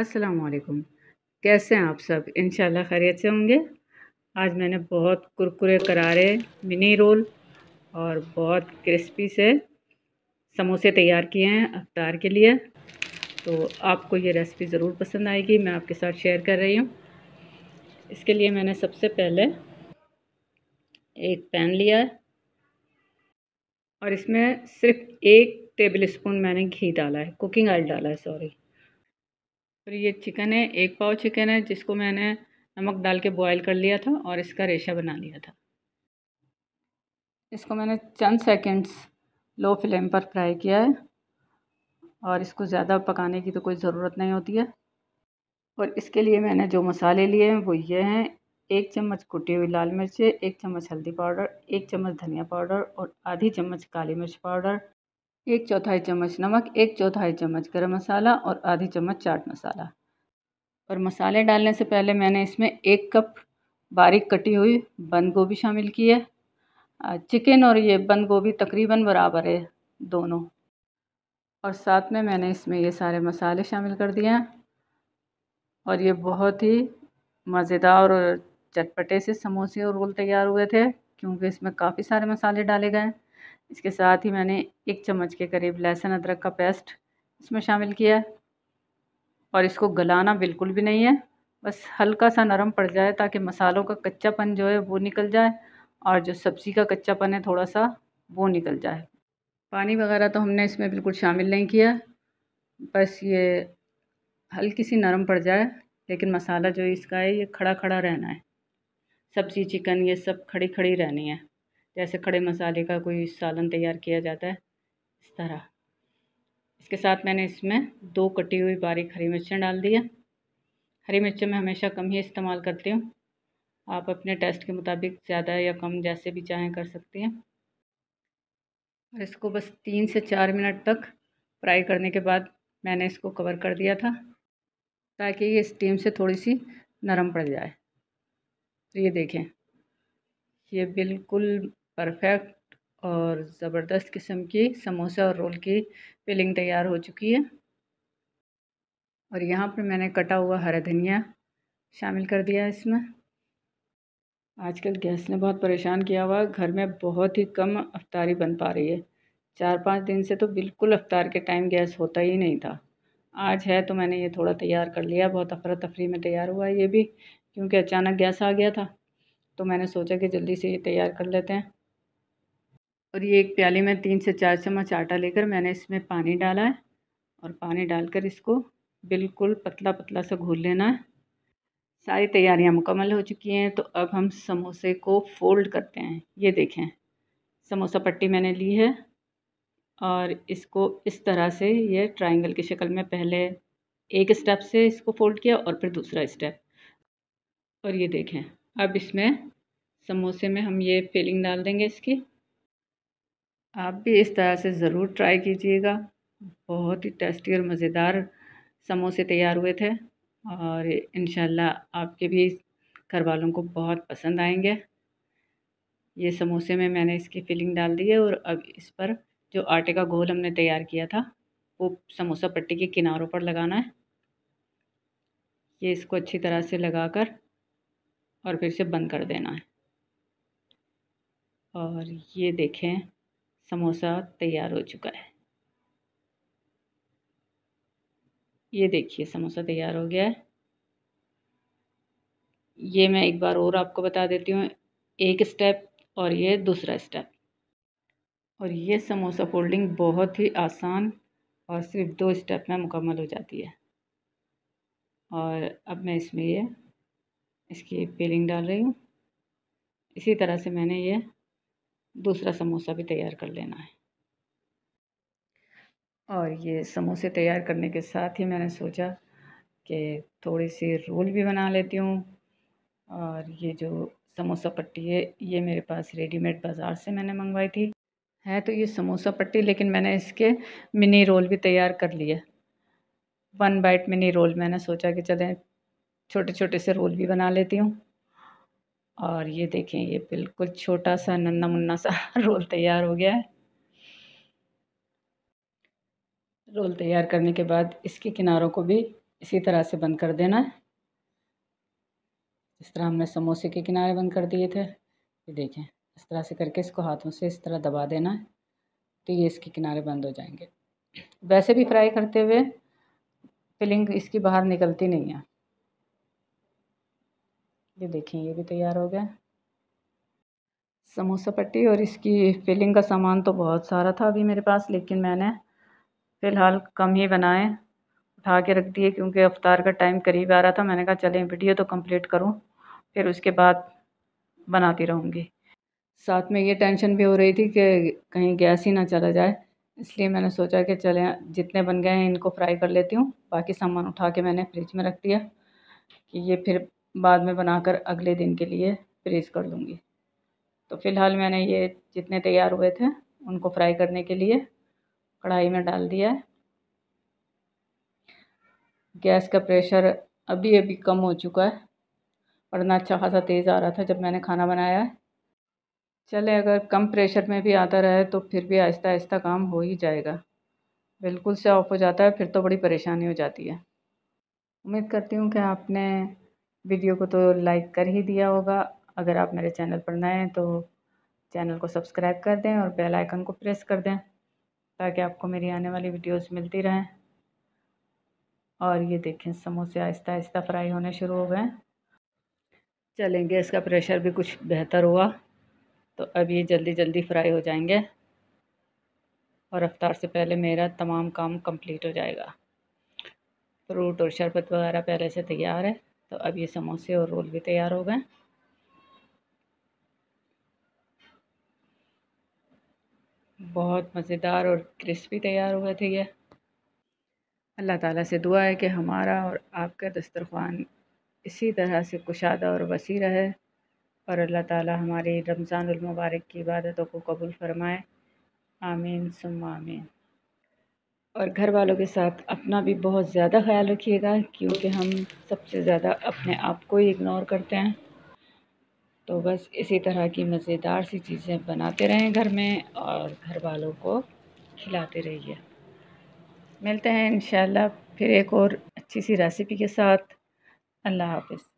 असलकुम कैसे हैं आप सब इन खैरियत से होंगे आज मैंने बहुत कुरकुरे करारे मिनी रोल और बहुत क्रिस्पी से समोसे तैयार किए हैं अफ्तार के लिए तो आपको ये रेसिपी ज़रूर पसंद आएगी मैं आपके साथ शेयर कर रही हूँ इसके लिए मैंने सबसे पहले एक पैन लिया है और इसमें सिर्फ एक टेबल स्पून मैंने घी डाला है कुकिंग ऑयल डाला है सॉरी फिर ये चिकन है एक पाव चिकन है जिसको मैंने नमक डाल के बॉयल कर लिया था और इसका रेशा बना लिया था इसको मैंने चंद सेकंड्स लो फ्लेम पर फ्राई किया है और इसको ज़्यादा पकाने की तो कोई ज़रूरत नहीं होती है और इसके लिए मैंने जो मसाले लिए हैं वो ये हैं एक चम्मच कुटी हुई लाल मिर्च एक चम्मच हल्दी पाउडर एक चम्मच धनिया पाउडर और आधी चम्मच काली मिर्च पाउडर एक चौथाई चम्मच नमक एक चौथाई चम्मच गरम मसाला और आधी चम्मच चाट मसाला और मसाले डालने से पहले मैंने इसमें एक कप बारीक कटी हुई बंद गोभी शामिल की है चिकन और ये बंद गोभी तकरीबन बराबर है दोनों और साथ में मैंने इसमें ये सारे मसाले शामिल कर दिए हैं और ये बहुत ही मज़ेदार और चटपटे से समोसे और रोल तैयार हुए थे क्योंकि इसमें काफ़ी सारे मसाले डाले गए इसके साथ ही मैंने एक चम्मच के करीब लहसुन अदरक का पेस्ट इसमें शामिल किया है और इसको गलाना बिल्कुल भी नहीं है बस हल्का सा नरम पड़ जाए ताकि मसालों का कच्चापन जो है वो निकल जाए और जो सब्ज़ी का कच्चापन है थोड़ा सा वो निकल जाए पानी वगैरह तो हमने इसमें बिल्कुल शामिल नहीं किया बस ये हल्की सी नरम पड़ जाए लेकिन मसाला जो इसका है ये खड़ा खड़ा रहना है सब्ज़ी चिकन ये सब खड़ी खड़ी रहनी है जैसे खड़े मसाले का कोई सालन तैयार किया जाता है इस तरह इसके साथ मैंने इसमें दो कटी हुई बारीक हरी मिर्चें डाल दिया हरी मिर्चें मैं हमेशा कम ही इस्तेमाल करती हूँ आप अपने टेस्ट के मुताबिक ज़्यादा या कम जैसे भी चाहें कर सकती हैं और इसको बस तीन से चार मिनट तक फ्राई करने के बाद मैंने इसको कवर कर दिया था ताकि ये स्टीम से थोड़ी सी नरम पड़ जाए तो ये देखें ये बिल्कुल परफेक्ट और ज़बरदस्त किस्म की समोसा और रोल की फिलिंग तैयार हो चुकी है और यहाँ पर मैंने कटा हुआ हरा धनिया शामिल कर दिया इसमें आजकल गैस ने बहुत परेशान किया हुआ घर में बहुत ही कम अफ्तारी बन पा रही है चार पाँच दिन से तो बिल्कुल अफ्तार के टाइम गैस होता ही नहीं था आज है तो मैंने ये थोड़ा तैयार कर लिया बहुत अफरा तफरी में तैयार हुआ है ये भी क्योंकि अचानक गैस आ गया था तो मैंने सोचा कि जल्दी से ये तैयार कर लेते हैं और ये एक प्याले में तीन से चार चम्मच आटा लेकर मैंने इसमें पानी डाला है और पानी डालकर इसको बिल्कुल पतला पतला सा घोल लेना है सारी तैयारियां मुकम्मल हो चुकी हैं तो अब हम समोसे को फोल्ड करते हैं ये देखें समोसा पट्टी मैंने ली है और इसको इस तरह से ये ट्रायंगल की शक्ल में पहले एक स्टेप से इसको फोल्ड किया और फिर दूसरा स्टेप और ये देखें अब इसमें समोसे में हम ये फिलिंग डाल देंगे इसकी आप भी इस तरह से ज़रूर ट्राई कीजिएगा बहुत ही टेस्टी और मज़ेदार समोसे तैयार हुए थे और इन आपके भी घर वालों को बहुत पसंद आएंगे ये समोसे में मैंने इसकी फिलिंग डाल दी है और अब इस पर जो आटे का घोल हमने तैयार किया था वो समोसा पट्टी के किनारों पर लगाना है ये इसको अच्छी तरह से लगाकर और फिर से बंद कर देना है और ये देखें समोसा तैयार हो चुका है ये देखिए समोसा तैयार हो गया है ये मैं एक बार और आपको बता देती हूँ एक स्टेप और ये दूसरा स्टेप और ये समोसा फोल्डिंग बहुत ही आसान और सिर्फ दो स्टेप में मुकम्मल हो जाती है और अब मैं इसमें ये इसकी पीलिंग डाल रही हूँ इसी तरह से मैंने ये दूसरा समोसा भी तैयार कर लेना है और ये समोसे तैयार करने के साथ ही मैंने सोचा कि थोड़ी सी रोल भी बना लेती हूँ और ये जो समोसा पट्टी है ये मेरे पास रेडीमेड बाज़ार से मैंने मंगवाई थी है तो ये समोसा पट्टी लेकिन मैंने इसके मिनी रोल भी तैयार कर लिए वन बाइट मिनी रोल मैंने सोचा कि चलें छोटे छोटे से रोल भी बना लेती हूँ और ये देखें ये बिल्कुल छोटा सा नन्ना मुन्ना सा रोल तैयार हो गया है रोल तैयार करने के बाद इसके किनारों को भी इसी तरह से बंद कर देना है इस तरह हमने समोसे के किनारे बंद कर दिए थे ये देखें इस तरह से करके इसको हाथों से इस तरह दबा देना है तो ये इसके किनारे बंद हो जाएंगे वैसे भी फ्राई करते हुए फिलिंग इसकी बाहर निकलती नहीं है ये देखें ये भी तैयार हो गया समोसा पट्टी और इसकी फिलिंग का सामान तो बहुत सारा था अभी मेरे पास लेकिन मैंने फ़िलहाल कम ही बनाए उठा के रख दिए क्योंकि अफ्तार का टाइम करीब आ रहा था मैंने कहा चलें वीडियो तो कंप्लीट करूं फिर उसके बाद बनाती रहूँगी साथ में ये टेंशन भी हो रही थी कि कहीं गैस ही ना चला जाए इसलिए मैंने सोचा कि चलें जितने बन गए हैं इनको फ्राई कर लेती हूँ बाकी सामान उठा के मैंने फ्रिज में रख दिया कि ये फिर बाद में बनाकर अगले दिन के लिए फ्रीज कर दूँगी तो फ़िलहाल मैंने ये जितने तैयार हुए थे उनको फ्राई करने के लिए कढ़ाई में डाल दिया है गैस का प्रेशर अभी अभी कम हो चुका है वरना अच्छा खासा तेज़ आ रहा था जब मैंने खाना बनाया है चले अगर कम प्रेशर में भी आता रहे तो फिर भी आहिस्ता आहिस्ता काम हो ही जाएगा बिल्कुल से ऑफ हो जाता है फिर तो बड़ी परेशानी हो जाती है उम्मीद करती हूँ कि आपने वीडियो को तो लाइक कर ही दिया होगा अगर आप मेरे चैनल पर नए हैं तो चैनल को सब्सक्राइब कर दें और बेल आइकन को प्रेस कर दें ताकि आपको मेरी आने वाली वीडियोस मिलती रहें और ये देखें समोसे आहिस्ता आहिस्ता फ्राई होने शुरू हो गए चलें गैस का प्रेशर भी कुछ बेहतर हुआ तो अब ये जल्दी जल्दी फ्राई हो जाएंगे और रफ्तार से पहले मेरा तमाम काम कंप्लीट हो जाएगा फ्रूट और शरबत वगैरह पहले से तैयार है तो अब ये समोसे और रोल भी तैयार हो गए बहुत मज़ेदार और क्रिस्पी तैयार हुए थे ये अल्लाह ताला से दुआ है कि हमारा और आपका दस्तरखान इसी तरह से कुशादा और वसी रहे और अल्लाह ताला हमारी रमज़ान मुबारक की इबादतों को कबूल फरमाए आमीन सुम आमीन और घर वालों के साथ अपना भी बहुत ज़्यादा ख्याल रखिएगा क्योंकि हम सबसे ज़्यादा अपने आप को ही इग्नोर करते हैं तो बस इसी तरह की मज़ेदार सी चीज़ें बनाते रहें घर में और घर वालों को खिलाते रहिए मिलते हैं इन फिर एक और अच्छी सी रेसिपी के साथ अल्लाह हाफिज़